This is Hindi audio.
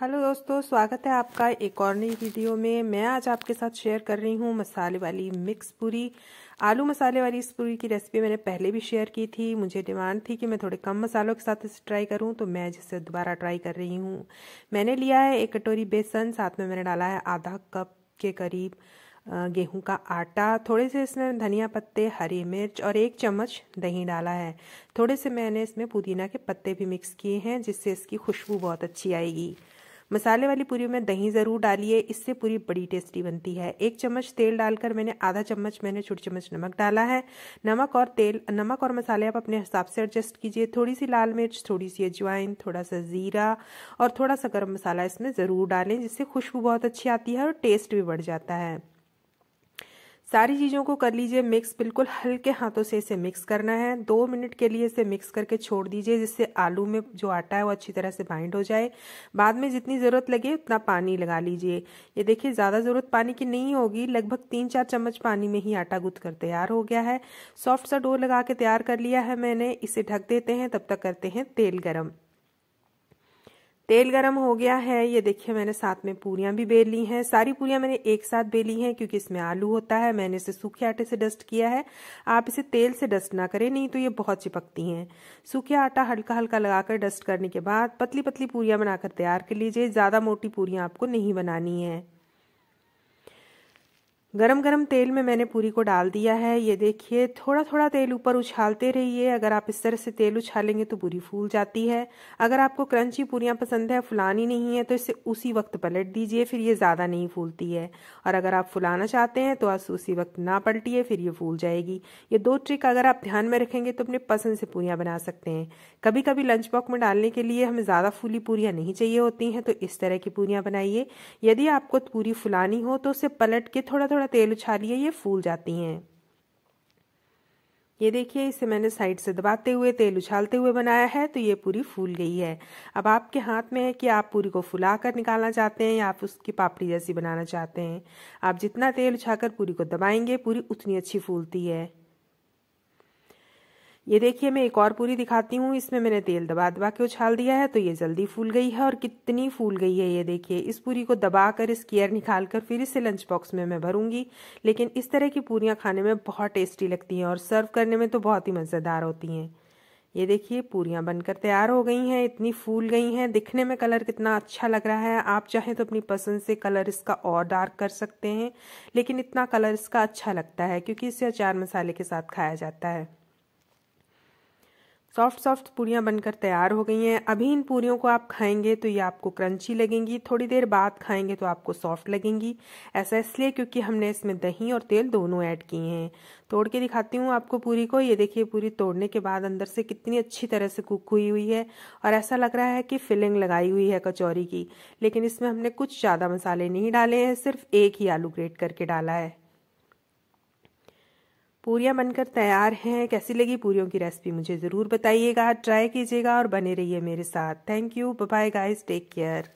हेलो दोस्तों स्वागत है आपका एक और नई वीडियो में मैं आज आपके साथ शेयर कर रही हूँ मसाले वाली मिक्स पूरी आलू मसाले वाली इस पूरी की रेसिपी मैंने पहले भी शेयर की थी मुझे डिमांड थी कि मैं थोड़े कम मसालों के साथ इसे ट्राई करूँ तो मैं जिसे दोबारा ट्राई कर रही हूँ मैंने लिया है एक कटोरी बेसन साथ में मैंने डाला है आधा कप के करीब गेहूं का आटा थोड़े से इसमें धनिया पत्ते हरी मिर्च और एक चम्मच दही डाला है थोड़े से मैंने इसमें पुदीना के पत्ते भी मिक्स किए हैं जिससे इसकी खुशबू बहुत अच्छी आएगी मसाले वाली पूरी में दही ज़रूर डालिए इससे पूरी बड़ी टेस्टी बनती है एक चम्मच तेल डालकर मैंने आधा चम्मच मैंने छोटी चम्मच नमक डाला है नमक और तेल नमक और मसाले आप अपने हिसाब से एडजस्ट कीजिए थोड़ी सी लाल मिर्च थोड़ी सी अजवाइन थोड़ा सा ज़ीरा और थोड़ा सा गर्म मसाला इसमें ज़रूर डालें जिससे खुशबू बहुत अच्छी आती है और टेस्ट भी बढ़ जाता है सारी चीज़ों को कर लीजिए मिक्स बिल्कुल हल्के हाथों से इसे मिक्स करना है दो मिनट के लिए इसे मिक्स करके छोड़ दीजिए जिससे आलू में जो आटा है वो अच्छी तरह से बाइंड हो जाए बाद में जितनी ज़रूरत लगे उतना पानी लगा लीजिए ये देखिए ज़्यादा ज़रूरत पानी की नहीं होगी लगभग तीन चार चम्मच पानी में ही आटा गूँथ कर तैयार हो गया है सॉफ्ट सा डो लगा के तैयार कर लिया है मैंने इसे ढक देते हैं तब तक करते हैं तेल गर्म तेल गरम हो गया है ये देखिए मैंने साथ में पूरियां भी बेल ली हैं सारी पूरियां मैंने एक साथ बेली हैं क्योंकि इसमें आलू होता है मैंने इसे सूखे आटे से डस्ट किया है आप इसे तेल से डस्ट ना करें नहीं तो ये बहुत चिपकती हैं सूखे आटा हल्का हल्का लगाकर डस्ट करने के बाद पतली पतली पूरियां बनाकर तैयार कर लीजिए ज़्यादा मोटी पूरियां आपको नहीं बनानी है गरम गरम तेल में मैंने पूरी को डाल दिया है ये देखिए थोड़ा थोड़ा तेल ऊपर उछालते रहिए अगर आप इस तरह से तेल उछालेंगे तो पूरी फूल जाती है अगर आपको क्रंची पूरियाँ पसंद है फुलानी नहीं है तो इसे उसी वक्त पलट दीजिए फिर ये ज़्यादा नहीं फूलती है और अगर आप फुलाना चाहते हैं तो आप उसी वक्त ना पलटिए फिर ये फूल जाएगी ये दो ट्रिक अगर आप ध्यान में रखेंगे तो अपने पसंद से पूरियाँ बना सकते हैं कभी कभी लंच बॉक्स में डालने के लिए हमें ज़्यादा फूली पूरियाँ नहीं चाहिए होती हैं तो इस तरह की पूरियाँ बनाइए यदि आपको पूरी फुलानी हो तो उसे पलट के थोड़ा थोड़ा थोड़ा तेल उछालिए ये फूल जाती हैं ये देखिए इसे मैंने साइड से दबाते हुए तेल उछालते हुए बनाया है तो ये पूरी फूल गई है अब आपके हाथ में है कि आप पूरी को फुला कर निकालना चाहते हैं या आप उसकी पापड़ी जैसी बनाना चाहते हैं आप जितना तेल उछाकर पूरी को दबाएंगे पूरी उतनी अच्छी फूलती है ये देखिए मैं एक और पूरी दिखाती हूँ इसमें मैंने तेल दबा दबा के उछाल दिया है तो ये जल्दी फूल गई है और कितनी फूल गई है ये देखिए इस पूरी को दबा कर इस एयर निकाल कर फिर इसे लंच बॉक्स में मैं भरूंगी लेकिन इस तरह की पूरियाँ खाने में बहुत टेस्टी लगती हैं और सर्व करने में तो बहुत ही मज़ेदार होती हैं ये देखिए पूरियाँ बनकर तैयार हो गई हैं इतनी फूल गई हैं दिखने में कलर कितना अच्छा लग रहा है आप चाहें तो अपनी पसंद से कलर इसका और डार्क कर सकते हैं लेकिन इतना कलर इसका अच्छा लगता है क्योंकि इसे अचार मसाले के साथ खाया जाता है सॉफ्ट सॉफ्ट पूरियाँ बनकर तैयार हो गई हैं अभी इन पूरियों को आप खाएंगे तो ये आपको क्रंची लगेंगी थोड़ी देर बाद खाएंगे तो आपको सॉफ्ट लगेंगी ऐसा इसलिए क्योंकि हमने इसमें दही और तेल दोनों ऐड किए हैं तोड़ के दिखाती हूँ आपको पूरी को ये देखिए पूरी तोड़ने के बाद अंदर से कितनी अच्छी तरह से कुक हुई हुई है और ऐसा लग रहा है कि फिलिंग लगाई हुई है कचौरी की लेकिन इसमें हमने कुछ ज़्यादा मसाले नहीं डाले हैं सिर्फ एक ही आलू ग्रेट करके डाला है पूरियाँ बनकर तैयार हैं कैसी लगी पूरियों की रेसिपी मुझे ज़रूर बताइएगा ट्राई कीजिएगा और बने रहिए मेरे साथ thank you bye guys take care